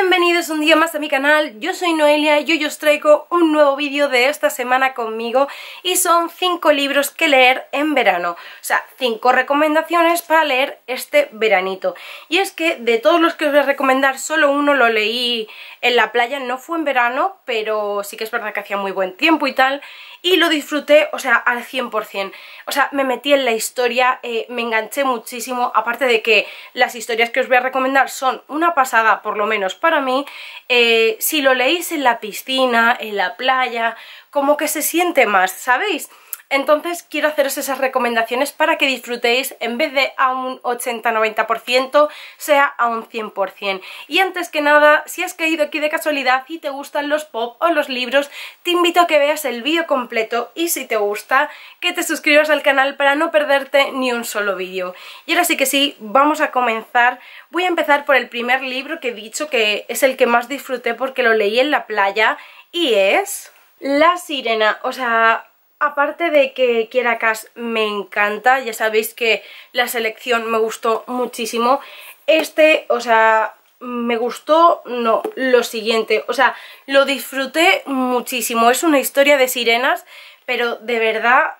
Bienvenidos un día más a mi canal, yo soy Noelia y hoy os traigo un nuevo vídeo de esta semana conmigo y son 5 libros que leer en verano, o sea, 5 recomendaciones para leer este veranito. Y es que de todos los que os voy a recomendar, solo uno lo leí en la playa, no fue en verano, pero sí que es verdad que hacía muy buen tiempo y tal, y lo disfruté, o sea, al 100%. O sea, me metí en la historia, eh, me enganché muchísimo, aparte de que las historias que os voy a recomendar son una pasada, por lo menos para mí. Eh, si lo leéis en la piscina, en la playa, como que se siente más, ¿sabéis? Entonces quiero haceros esas recomendaciones para que disfrutéis en vez de a un 80-90% sea a un 100%. Y antes que nada, si has caído aquí de casualidad y te gustan los pop o los libros, te invito a que veas el vídeo completo y si te gusta, que te suscribas al canal para no perderte ni un solo vídeo. Y ahora sí que sí, vamos a comenzar. Voy a empezar por el primer libro que he dicho que es el que más disfruté porque lo leí en la playa y es... La Sirena, o sea, Aparte de que Kiera me encanta, ya sabéis que la selección me gustó muchísimo. Este, o sea, me gustó, no, lo siguiente. O sea, lo disfruté muchísimo. Es una historia de sirenas, pero de verdad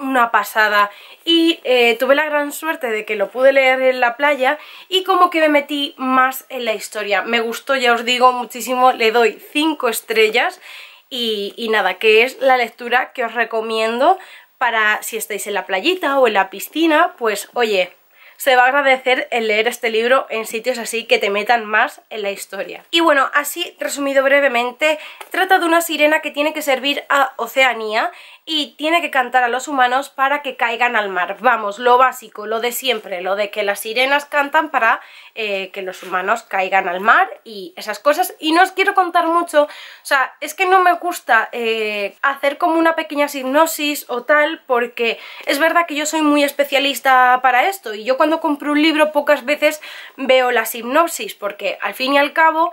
una pasada y eh, tuve la gran suerte de que lo pude leer en la playa y como que me metí más en la historia me gustó, ya os digo, muchísimo le doy 5 estrellas y, nada, que es la lectura que os recomiendo para si estáis en la playita o en la piscina, pues oye, se va a agradecer el leer este libro en sitios así que te metan más en la historia. Y bueno, así resumido brevemente, trata de una sirena que tiene que servir a Oceanía y tiene que cantar a los humanos para que caigan al mar. Vamos, lo básico, lo de siempre, lo de que las sirenas cantan para eh, que los humanos caigan al mar y esas cosas. Y no os quiero contar mucho, o sea, es que no me gusta eh, hacer como una pequeña hipnosis o tal, porque es verdad que yo soy muy especialista para esto y yo cuando compro un libro pocas veces veo la hipnosis, porque al fin y al cabo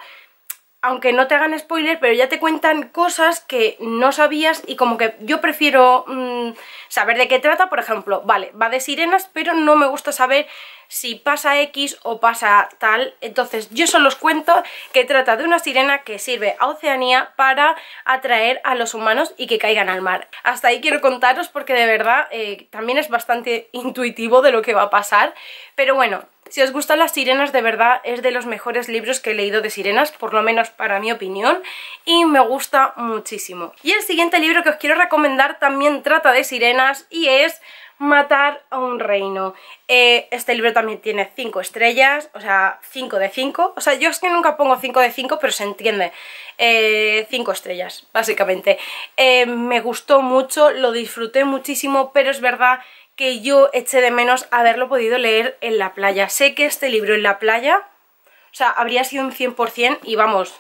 aunque no te hagan spoiler, pero ya te cuentan cosas que no sabías y como que yo prefiero mm, saber de qué trata, por ejemplo, vale, va de sirenas, pero no me gusta saber si pasa X o pasa tal, entonces yo solo os cuento que trata de una sirena que sirve a Oceanía para atraer a los humanos y que caigan al mar. Hasta ahí quiero contaros porque de verdad eh, también es bastante intuitivo de lo que va a pasar, pero bueno, si os gustan las sirenas, de verdad es de los mejores libros que he leído de sirenas, por lo menos para mi opinión, y me gusta muchísimo. Y el siguiente libro que os quiero recomendar también trata de sirenas y es Matar a un reino. Eh, este libro también tiene 5 estrellas, o sea, 5 de 5. O sea, yo es que nunca pongo 5 de 5, pero se entiende. 5 eh, estrellas, básicamente. Eh, me gustó mucho, lo disfruté muchísimo, pero es verdad que yo eché de menos haberlo podido leer en la playa. Sé que este libro en la playa, o sea, habría sido un 100% y vamos,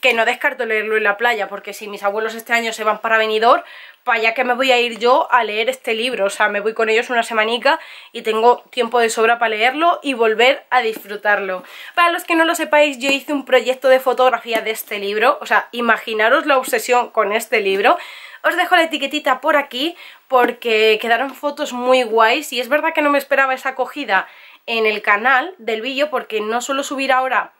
que no descarto leerlo en la playa, porque si mis abuelos este año se van para Benidorm, para que me voy a ir yo a leer este libro, o sea, me voy con ellos una semanica y tengo tiempo de sobra para leerlo y volver a disfrutarlo. Para los que no lo sepáis, yo hice un proyecto de fotografía de este libro, o sea, imaginaros la obsesión con este libro, os dejo la etiquetita por aquí porque quedaron fotos muy guays y es verdad que no me esperaba esa acogida en el canal del vídeo porque no suelo subir ahora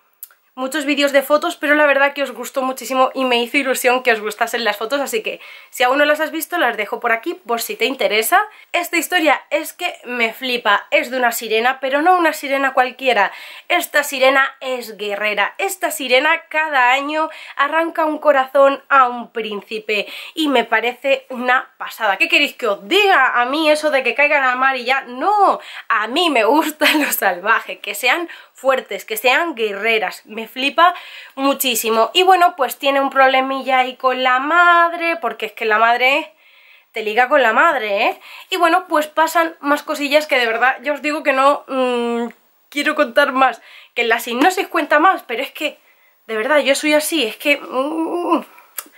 muchos vídeos de fotos, pero la verdad que os gustó muchísimo y me hizo ilusión que os gustasen las fotos, así que si aún no las has visto las dejo por aquí por si te interesa. Esta historia es que me flipa, es de una sirena, pero no una sirena cualquiera, esta sirena es guerrera, esta sirena cada año arranca un corazón a un príncipe y me parece una pasada. ¿Qué queréis que os diga a mí eso de que caigan al mar y ya? No, a mí me gustan los salvajes, que sean fuertes, que sean guerreras, me flipa muchísimo. Y bueno, pues tiene un problemilla ahí con la madre, porque es que la madre te liga con la madre, ¿eh? Y bueno, pues pasan más cosillas que de verdad, yo os digo que no mm, quiero contar más, que en la se cuenta más, pero es que, de verdad, yo soy así, es que... Mm,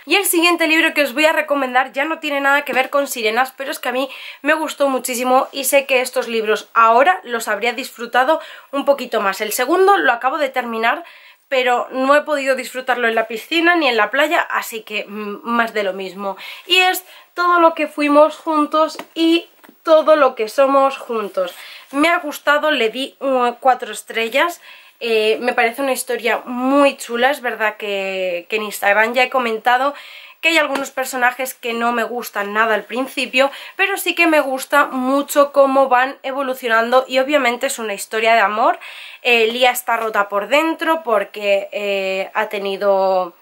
y el siguiente libro que os voy a recomendar ya no tiene nada que ver con sirenas, pero es que a mí me gustó muchísimo y sé que estos libros ahora los habría disfrutado un poquito más. El segundo lo acabo de terminar, pero no he podido disfrutarlo en la piscina ni en la playa, así que mm, más de lo mismo. Y es todo lo que fuimos juntos y todo lo que somos juntos. Me ha gustado, le di eh, cuatro estrellas. Eh, me parece una historia muy chula, es verdad que, en Instagram ya he comentado que hay algunos personajes que no me gustan nada al principio, pero sí que me gusta mucho cómo van evolucionando y obviamente es una historia de amor. Eh, está rota por dentro porque eh, ha tenido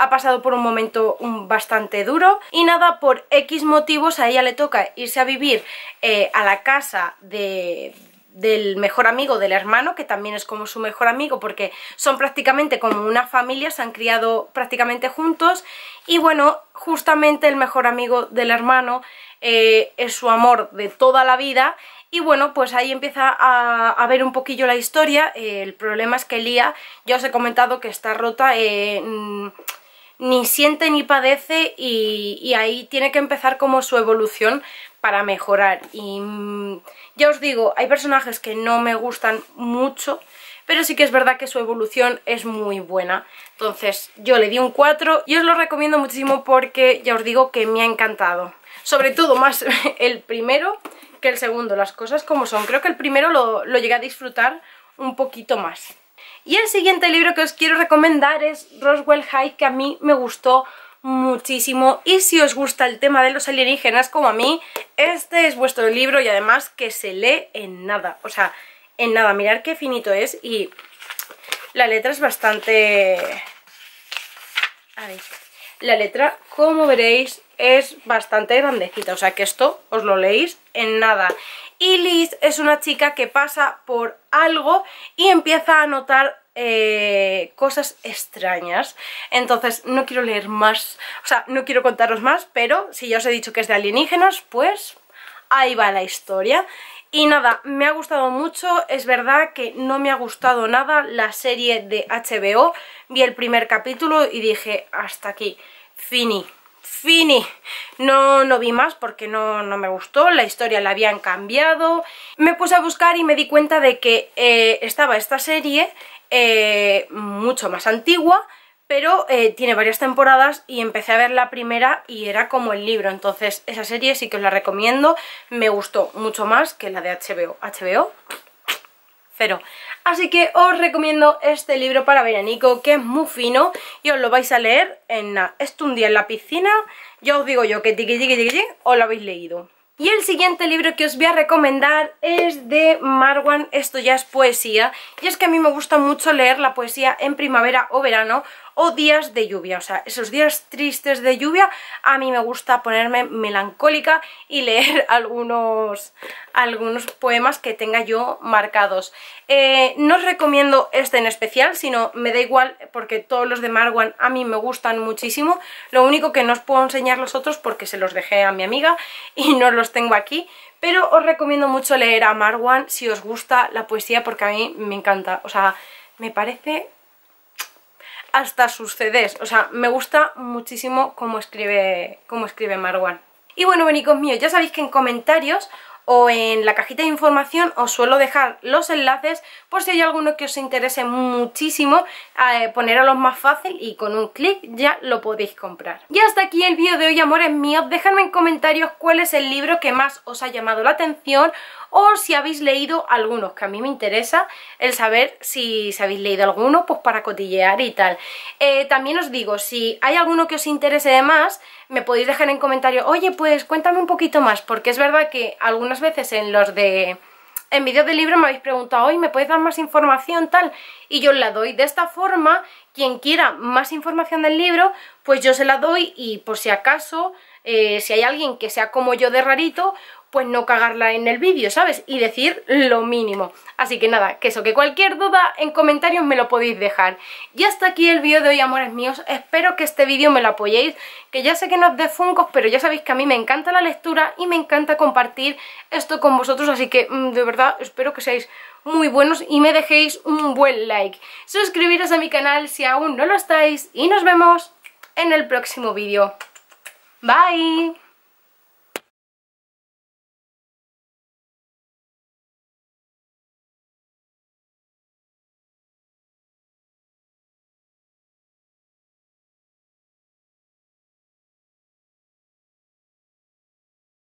ha pasado por un momento bastante duro y nada, por X motivos a ella le toca irse a vivir eh, a la casa de, del mejor amigo del hermano, que también es como su mejor amigo, porque son prácticamente como una familia, se han criado prácticamente juntos, y bueno, justamente el mejor amigo del hermano eh, es su amor de toda la vida, y bueno, pues ahí empieza a, ver un poquillo la historia, eh, el problema es que Lía, ya os he comentado que está rota, eh, ni siente ni padece y, ahí tiene que empezar como su evolución para mejorar. Y mm, ya os digo, hay personajes que no me gustan mucho, pero sí que es verdad que su evolución es muy buena. Entonces yo le di un 4 y os lo recomiendo muchísimo porque ya os digo que me ha encantado. Sobre todo más el primero que el segundo, las cosas como son. Creo que el primero lo, lo llegué a disfrutar un poquito más. Y el siguiente libro que os quiero recomendar es Roswell High, que a mí me gustó muchísimo y si os gusta el tema de los alienígenas como a mí, este es vuestro libro y además que se lee en nada, o sea, en nada, mirar qué finito es y la letra es bastante... A la letra, como veréis, es bastante grandecita, o sea que esto os lo leéis en nada. Y Liz es una chica que pasa por algo y empieza a notar eh, cosas extrañas. Entonces, no quiero leer más, o sea, no quiero contaros más, pero si ya os he dicho que es de alienígenas, pues ahí va la historia. Y nada, me ha gustado mucho, es verdad que no me ha gustado nada la serie de HBO, vi el primer capítulo y dije, hasta aquí, fini, fini. No, no vi más porque no, no me gustó, la historia la habían cambiado. Me puse a buscar y me di cuenta de que eh, estaba esta serie eh, mucho más antigua, pero eh, tiene varias temporadas y empecé a ver la primera y era como el libro, entonces esa serie sí que os la recomiendo, me gustó mucho más que la de HBO, HBO cero. Así que os recomiendo este libro para veranico que es muy fino y os lo vais a leer en esto un día en la piscina, ya os digo yo que tiqui tiqui tiqui os lo habéis leído. Y el siguiente libro que os voy a recomendar es de Marwan, esto ya es poesía, y es que a mí me gusta mucho leer la poesía en primavera o verano, o días de lluvia. O sea, esos días tristes de lluvia a mí me gusta ponerme melancólica y leer algunos, algunos poemas que tenga yo marcados. Eh, no os recomiendo este en especial, sino me da igual porque todos los de Marwan a mí me gustan muchísimo. Lo único que no os puedo enseñar los otros porque se los dejé a mi amiga y no los tengo aquí, pero os recomiendo mucho leer a Marwan si os gusta la poesía porque a mí me encanta, o sea, me parece hasta sus CDs. O sea, me gusta muchísimo cómo escribe, cómo escribe Marwan. Y bueno, venicos míos, ya sabéis que en comentarios o en la cajita de información os suelo dejar los enlaces por si hay alguno que os interese muchísimo eh, poner a los más fácil y con un clic ya lo podéis comprar. Y hasta aquí el vídeo de hoy amores míos, dejadme en comentarios cuál es el libro que más os ha llamado la atención o si habéis leído algunos, que a mí me interesa el saber si, habéis leído alguno pues para cotillear y tal. Eh, también os digo, si hay alguno que os interese de más, me podéis dejar en comentario, oye, pues cuéntame un poquito más, porque es verdad que algunas veces en los de... En vídeos de libro me habéis preguntado, hoy ¿me podéis dar más información, tal? Y yo la doy de esta forma, quien quiera más información del libro, pues yo se la doy y por si acaso, eh, si hay alguien que sea como yo de rarito, pues no cagarla en el vídeo, ¿sabes? Y decir lo mínimo. Así que nada, que eso, que cualquier duda en comentarios me lo podéis dejar. Y hasta aquí el vídeo de hoy, amores míos. Espero que este vídeo me lo apoyéis, que ya sé que no os de pero ya sabéis que a mí me encanta la lectura y me encanta compartir esto con vosotros, así que mm, de verdad espero que seáis muy buenos y me dejéis un buen like. Suscribiros a mi canal si aún no lo estáis y nos vemos en el próximo vídeo. Bye!